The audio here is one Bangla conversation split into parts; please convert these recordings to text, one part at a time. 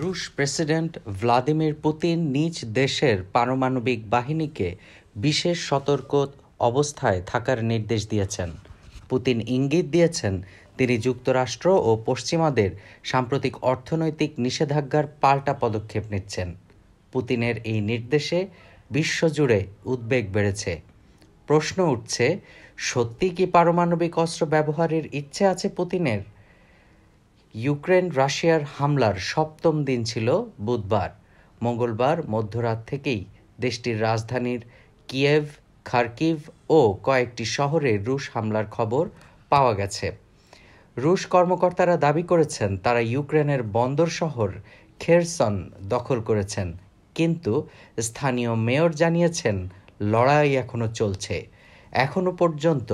রুশ প্রেসিডেন্ট ভ্লাদিমির পুতিন নিজ দেশের পারমাণবিক বাহিনীকে বিশেষ সতর্ক অবস্থায় থাকার নির্দেশ দিয়েছেন পুতিন ইঙ্গিত দিয়েছেন তিনি যুক্তরাষ্ট্র ও পশ্চিমাদের সাম্প্রতিক অর্থনৈতিক নিষেধাজ্ঞার পাল্টা পদক্ষেপ নিচ্ছেন পুতিনের এই নির্দেশে বিশ্বজুড়ে উদ্বেগ বেড়েছে প্রশ্ন উঠছে সত্যি কি পারমাণবিক অস্ত্র ব্যবহারের ইচ্ছে আছে পুতিনের ইউক্রেন রাশিয়ার হামলার সপ্তম দিন ছিল বুধবার মঙ্গলবার মধ্যরাত থেকেই দেশটির রাজধানীর কিয়েভ খার্কিভ ও কয়েকটি শহরে রুশ হামলার খবর পাওয়া গেছে রুশ কর্মকর্তারা দাবি করেছেন তারা ইউক্রেনের বন্দর শহর খেরসন দখল করেছেন কিন্তু স্থানীয় মেয়র জানিয়েছেন লড়াই এখনও চলছে এখনও পর্যন্ত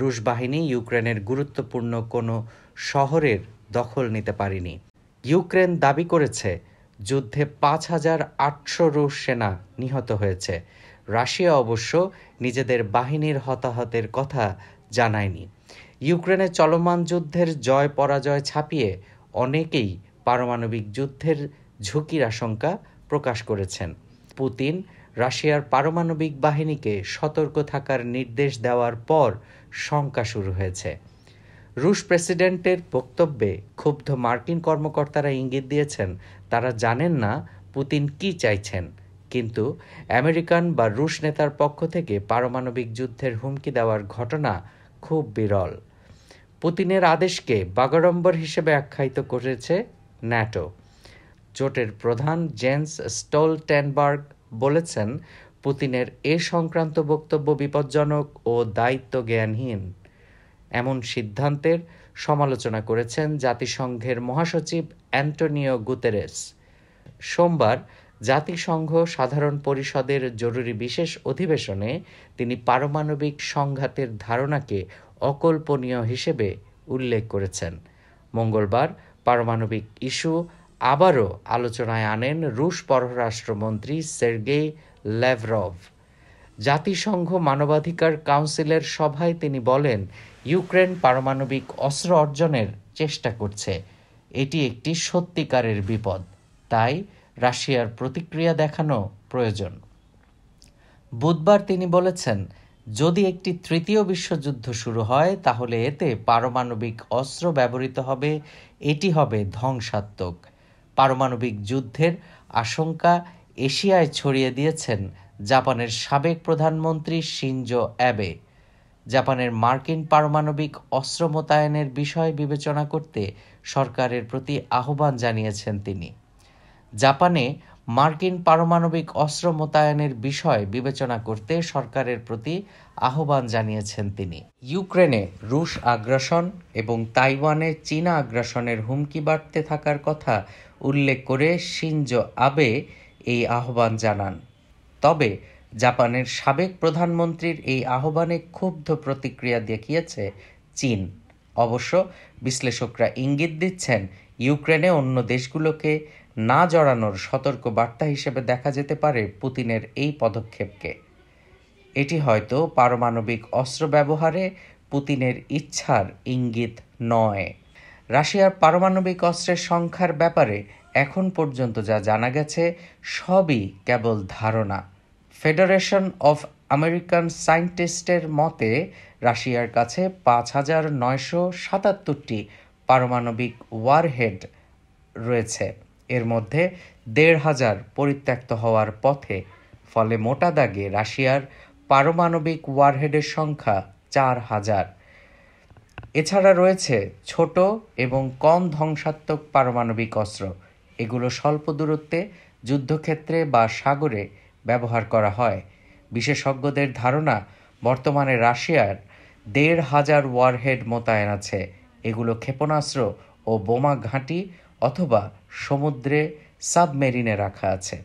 রুশ বাহিনী ইউক্রেনের গুরুত্বপূর্ণ কোনো শহরের দখল নিতে পারেনি ইউক্রেন দাবি করেছে যুদ্ধে পাঁচ হাজার আটশো রুশ সেনা নিহত হয়েছে রাশিয়া অবশ্য নিজেদের বাহিনীর হতাহতের কথা জানায়নি ইউক্রেনে চলমান যুদ্ধের জয় পরাজয় ছাপিয়ে অনেকেই পারমাণবিক যুদ্ধের ঝুঁকির আশঙ্কা প্রকাশ করেছেন পুতিন রাশিয়ার পারমাণবিক বাহিনীকে সতর্ক থাকার নির্দেশ দেওয়ার পর শঙ্কা শুরু হয়েছে রুশ প্রেসিডেন্টের বক্তব্যে ক্ষুব্ধ মার্কিন কর্মকর্তারা ইঙ্গিত দিয়েছেন তারা জানেন না পুতিন কি চাইছেন কিন্তু আমেরিকান বা রুশ নেতার পক্ষ থেকে পারমাণবিক যুদ্ধের হুমকি দেওয়ার ঘটনা খুব বিরল পুতিনের আদেশকে বাগাড়ম্বর হিসেবে আখ্যায়িত করেছে ন্যাটো জোটের প্রধান জেন্স স্টোল টেনবার্গ বলেছেন পুতিনের এ সংক্রান্ত বক্তব্য বিপজ্জনক ও দায়িত্ব জ্ঞানহীন এমন সিদ্ধান্তের সমালোচনা করেছেন জাতিসংঘের মহাসচিব অ্যান্টনিও গুতেরেস সোমবার জাতিসংঘ সাধারণ পরিষদের জরুরি বিশেষ অধিবেশনে তিনি পারমাণবিক সংঘাতের ধারণাকে অকল্পনীয় হিসেবে উল্লেখ করেছেন মঙ্গলবার পারমাণবিক ইস্যু আবারও আলোচনায় আনেন রুশ পররাষ্ট্রমন্ত্রী সের্গেই ল্যাভরভ জাতিসংঘ মানবাধিকার কাউন্সিলের সভায় তিনি বলেন ইউক্রেন পারমাণবিক অস্ত্র অর্জনের চেষ্টা করছে এটি একটি সত্যিকারের বিপদ তাই রাশিয়ার প্রতিক্রিয়া দেখানো প্রয়োজন বুধবার তিনি বলেছেন যদি একটি তৃতীয় বিশ্বযুদ্ধ শুরু হয় তাহলে এতে পারমাণবিক অস্ত্র ব্যবহৃত হবে এটি হবে ধ্বংসাত্মক পারমাণবিক যুদ্ধের আশঙ্কা এশিয়ায় ছড়িয়ে দিয়েছেন জাপানের সাবেক প্রধানমন্ত্রী শিনজো অ্যাবে জাপানের মার্কিন পারমাণবিক অস্ত্র মোতায়েনের বিষয় বিবেচনা করতে সরকারের প্রতি আহ্বান জানিয়েছেন তিনি জাপানে মার্কিন পারমাণবিক অস্ত্র মোতায়েনের বিষয় বিবেচনা করতে সরকারের প্রতি আহ্বান জানিয়েছেন তিনি ইউক্রেনে রুশ আগ্রাসন এবং তাইওয়ানে চীনা আগ্রাসনের হুমকি বাড়তে থাকার কথা উল্লেখ করে সিনজো আবে এই আহ্বান জানান তবে জাপানের সাবেক প্রধানমন্ত্রীর এই আহ্বানে ক্ষুব্ধ প্রতিক্রিয়া দেখিয়েছে চীন অবশ্য বিশ্লেষকরা ইঙ্গিত দিচ্ছেন ইউক্রেনে অন্য দেশগুলোকে না জড়ানোর সতর্ক বার্তা হিসেবে দেখা যেতে পারে পুতিনের এই পদক্ষেপকে এটি হয়তো পারমাণবিক অস্ত্র ব্যবহারে পুতিনের ইচ্ছার ইঙ্গিত নয় রাশিয়ার পারমাণবিক অস্ত্রের সংখ্যার ব্যাপারে এখন পর্যন্ত যা জানা গেছে সবই কেবল ধারণা ফেডারেশন অফ আমেরিকান সায়েন্টিস্টের মতে রাশিয়ার কাছে পাঁচ হাজার নয়শো সাতাত্তরটি পারমাণবিক ওয়ারহেড রয়েছে এর মধ্যে দেড় হাজার পরিত্যক্ত হওয়ার পথে ফলে মোটা দাগে রাশিয়ার পারমাণবিক ওয়ারহেডের সংখ্যা চার হাজার এছাড়া রয়েছে ছোট এবং কম ধ্বংসাত্মক পারমাণবিক অস্ত্র এগুলো স্বল্প দূরত্বে যুদ্ধক্ষেত্রে বা সাগরে ব্যবহার করা হয় বিশেষজ্ঞদের ধারণা বর্তমানে রাশিয়ার দেড় হাজার ওয়ারহেড মোতায়েন আছে এগুলো ক্ষেপণাস্ত্র ও বোমা ঘাঁটি অথবা সমুদ্রে সাবমেরিনে রাখা আছে